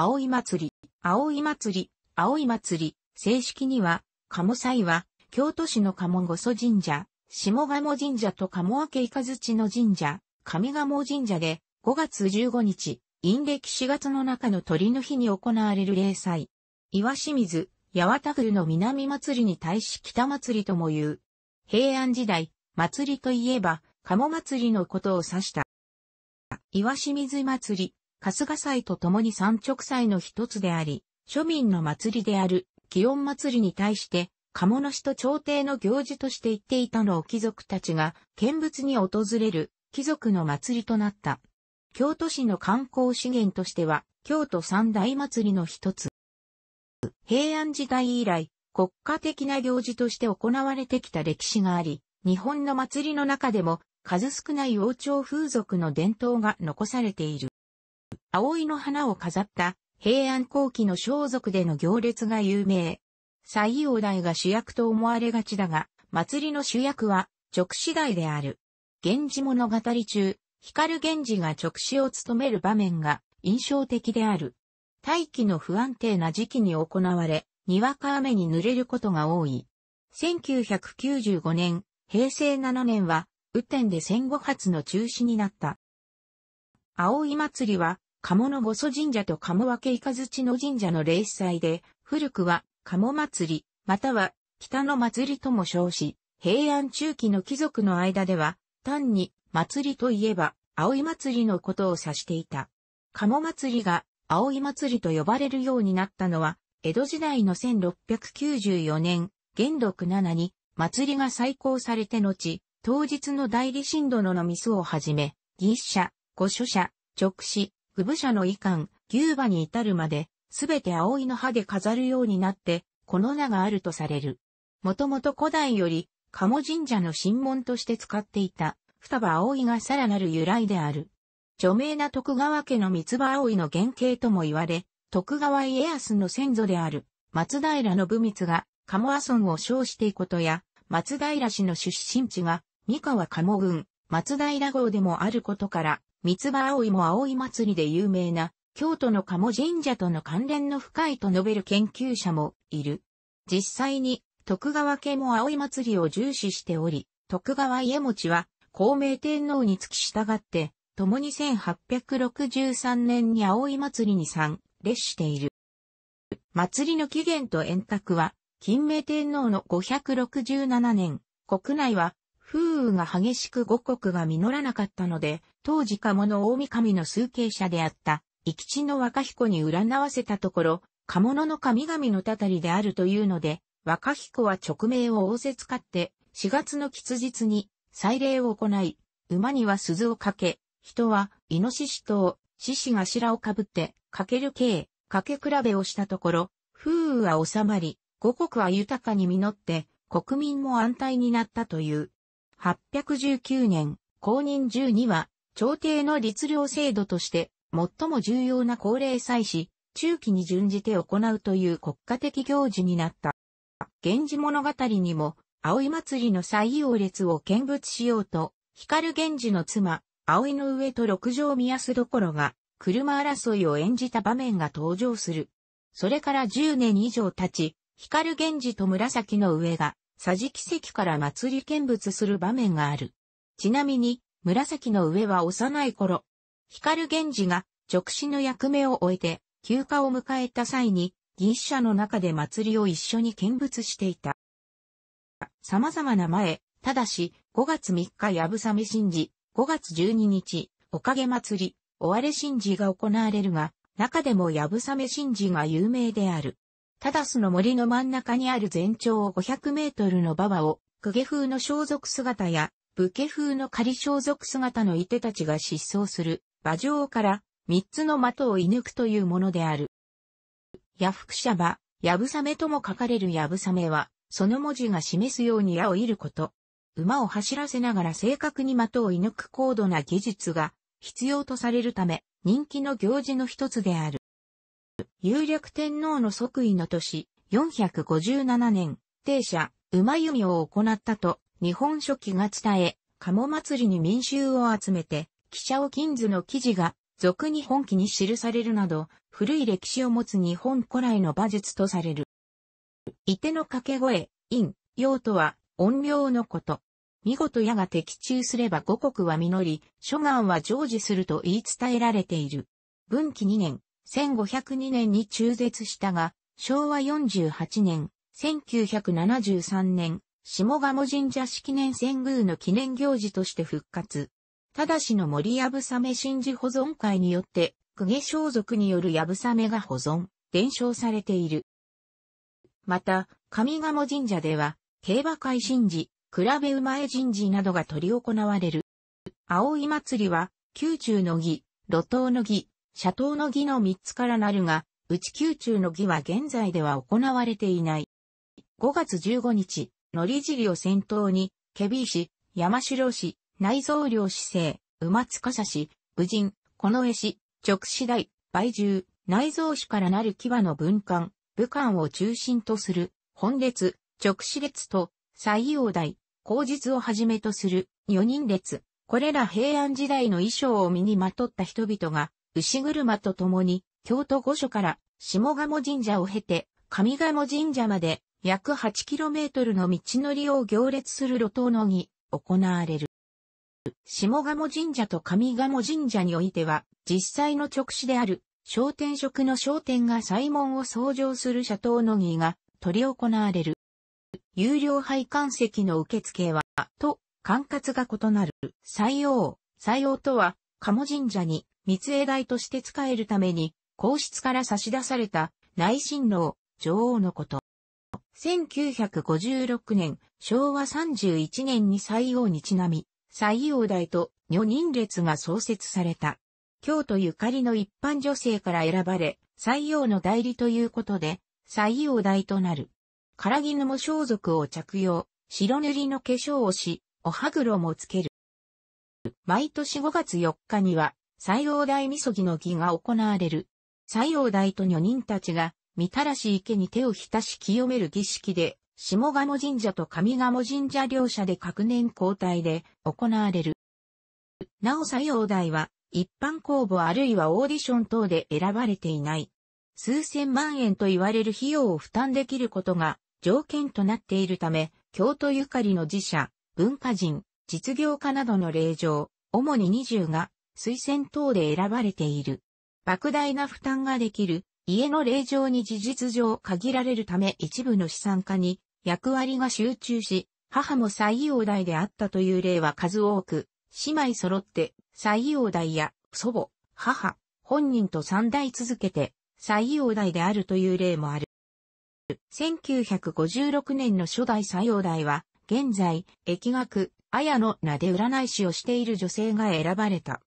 葵祭り、葵祭り、葵祭り、正式には、鴨祭は、京都市の鴨御祖神社、下鴨神社と鴨明イカズチの神社、上鴨神社で、5月15日、陰暦4月の中の鳥の日に行われる例祭。岩清水、八幡宮の南祭りに対し北祭りとも言う。平安時代、祭りといえば、鴨祭りのことを指した。岩清水祭り、春日祭と共に三直祭の一つであり、庶民の祭りである、祇園祭りに対して、鴨の市と朝廷の行事として言っていたのを貴族たちが、見物に訪れる、貴族の祭りとなった。京都市の観光資源としては、京都三大祭りの一つ。平安時代以来、国家的な行事として行われてきた歴史があり、日本の祭りの中でも数少ない王朝風俗の伝統が残されている。葵の花を飾った平安後期の装束での行列が有名。西洋大が主役と思われがちだが、祭りの主役は直次台である。源氏物語中、光源氏が直子を務める場面が印象的である。大気の不安定な時期に行われ、にわか雨に濡れることが多い。1995年、平成7年は、雨天で戦後初の中止になった。葵祭は、鴨の御祖神社と鴨分け雷の神社の霊祭で、古くは鴨祭り、または北の祭りとも称し、平安中期の貴族の間では、単に祭りといえば、葵祭りのことを指していた。鴨祭りが葵祭りと呼ばれるようになったのは、江戸時代の1694年、元禄7に祭りが再興されて後、当日の代理神殿のミスをはじめ、牛車、御所車、直視、愚武者の遺憾、牛馬に至るまで、すべて葵の葉で飾るようになって、この名があるとされる。もともと古代より、鴨神社の神門として使っていた、双葉葵がさらなる由来である。著名な徳川家の三つ葉葵の原型とも言われ、徳川家康の先祖である、松平信光が、鴨阿村を称していことや、松平氏の出身地が、三河鴨郡、松平郷でもあることから、三つ葉葵も葵祭りで有名な、京都の鴨神社との関連の深いと述べる研究者もいる。実際に、徳川家も葵祭りを重視しており、徳川家持は、孔明天皇に付き従って、共に1863年に葵祭りに参列している。祭りの起源と円卓は、金明天皇の567年、国内は雨が激しく五穀が実らなかったので、当時鴨の大神の崇敬者であった、生吉の若彦に占わせたところ、鴨ノの神々のたたりであるというので、若彦は直命を仰せかって、4月の吉日に祭礼を行い、馬には鈴をかけ、人はイノシシと獅子頭をかぶって、かける刑、かけ比べをしたところ、風雨は収まり、五国は豊かに実って、国民も安泰になったという。819年、公認12は、朝廷の律令制度として、最も重要な高齢祭祀、中期に準じて行うという国家的行事になった。源氏物語にも、葵祭りの採用列を見物しようと、光源氏の妻、葵の上と六条宮すどころが、車争いを演じた場面が登場する。それから10年以上経ち、光源氏と紫の上が、治奇席から祭り見物する場面がある。ちなみに、紫の上は幼い頃、光源氏が直視の役目を終えて休暇を迎えた際に、銀舎の中で祭りを一緒に見物していた。様々な前、ただし、5月3日やぶさめ神事、5月12日、おかげ祭り、おわれ神事が行われるが、中でもやぶさめ神事が有名である。タダスの森の真ん中にある全長500メートルの馬場を、公家風の装束姿や、武家風の仮装束姿の伊手たちが失踪する、馬上から三つの的を射抜くというものである。ヤフクシャバ、ヤブサメとも書かれるヤブサメは、その文字が示すように矢を射ること。馬を走らせながら正確に的を射抜く高度な技術が必要とされるため、人気の行事の一つである。有略天皇の即位の年、457年、停社、馬弓を行ったと、日本書紀が伝え、鴨祭りに民衆を集めて、記者を金図の記事が、俗に本記に記されるなど、古い歴史を持つ日本古来の馬術とされる。伊手の掛け声、陰、陽とは、音量のこと。見事矢が的中すれば五国は実り、諸願は成就すると言い伝えられている。文紀2年、1502年に中絶したが、昭和48年、1973年、下鴨神社式年遷宮の記念行事として復活。ただしの森やぶさめ神事保存会によって、公家装束によるやぶさめが保存、伝承されている。また、上鴨神社では、競馬会神事、比べ馬絵神事などが取り行われる。い祭は、宮中の儀、路頭の儀、社頭の儀の三つからなるが、内宮中の儀は現在では行われていない。5月15日、のりじりを先頭に、ケビー氏、山城氏、内蔵領市政、馬塚氏、武人、この絵氏、直氏大、倍重、内蔵氏からなる騎馬の文官、武官を中心とする、本列、直氏列と、西洋大、後実をはじめとする、四人列。これら平安時代の衣装を身にまとった人々が、牛車と共に、京都御所から下鴨神社を経て、上鴨神社まで約 8km の道のりを行列する路頭の儀、行われる。下鴨神社と上鴨神社においては、実際の直視である、商店職の商店が祭門を創上する社頭の儀が、執り行われる。有料配管席の受付は、と、管轄が異なる。採用、採用とは、鴨神社に密営代として仕えるために、皇室から差し出された内親王、女王のこと。1956年、昭和31年に西王にちなみ、西王代と女人列が創設された。京都ゆかりの一般女性から選ばれ、西王の代理ということで、西王代となる。唐木沼装束を着用、白塗りの化粧をし、お歯黒もつける。毎年5月4日には、西王大みそぎの儀が行われる。西王大と女人たちが、みたらし池に手を浸し清める儀式で、下鴨神社と上鴨神社両社で各年交代で行われる。なお西王大は、一般公募あるいはオーディション等で選ばれていない。数千万円と言われる費用を負担できることが条件となっているため、京都ゆかりの寺社、文化人、実業家などの令場、主に20が推薦等で選ばれている。莫大な負担ができる家の令場に事実上限られるため一部の資産家に役割が集中し、母も採用代であったという例は数多く、姉妹揃って採用代や祖母、母、本人と三代続けて採用代であるという例もある。1956年の初代採用代は、現在、疫学、綾の名で占い師をしている女性が選ばれた。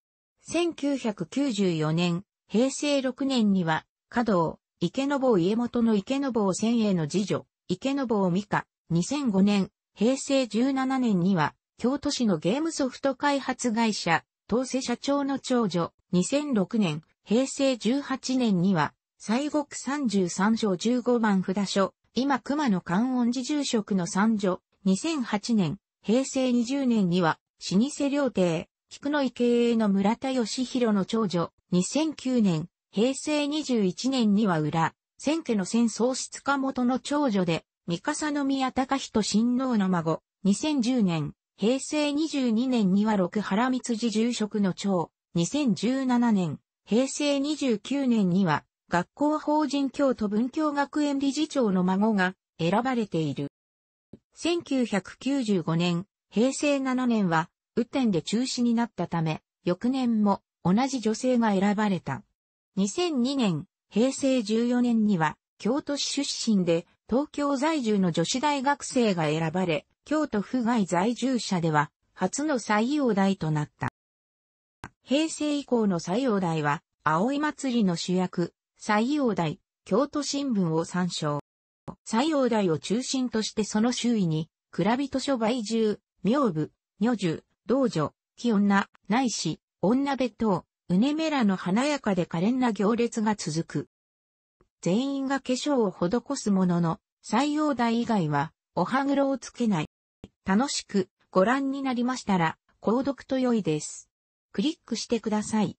1994年、平成6年には、加藤、池の坊家元の池の坊千栄の次女、池の坊美香、2005年、平成17年には、京都市のゲームソフト開発会社、東瀬社長の長女、2006年、平成18年には、西国33章15番札所、今熊野観音寺住職の三女、2008年、平成20年には、老舗料亭、菊の池経営の村田義弘の長女、2009年、平成21年には裏、千家の戦喪失家元の長女で、三笠宮隆人親王の孫、2010年、平成22年には六原光次住職の長、2017年、平成29年には、学校法人教徒文教学園理事長の孫が選ばれている。1995年、平成7年は、雨天で中止になったため、翌年も同じ女性が選ばれた。2002年、平成14年には、京都市出身で、東京在住の女子大学生が選ばれ、京都府外在住者では、初の採用代となった。平成以降の採用代は、葵祭りの主役、採用代、京都新聞を参照。西洋大を中心としてその周囲に、蔵人所売住、名部、女樹、道女、木女、ないし、女別等、うねめらの華やかで可憐な行列が続く。全員が化粧を施すものの、採用台以外は、お歯黒をつけない。楽しくご覧になりましたら、購読と良いです。クリックしてください。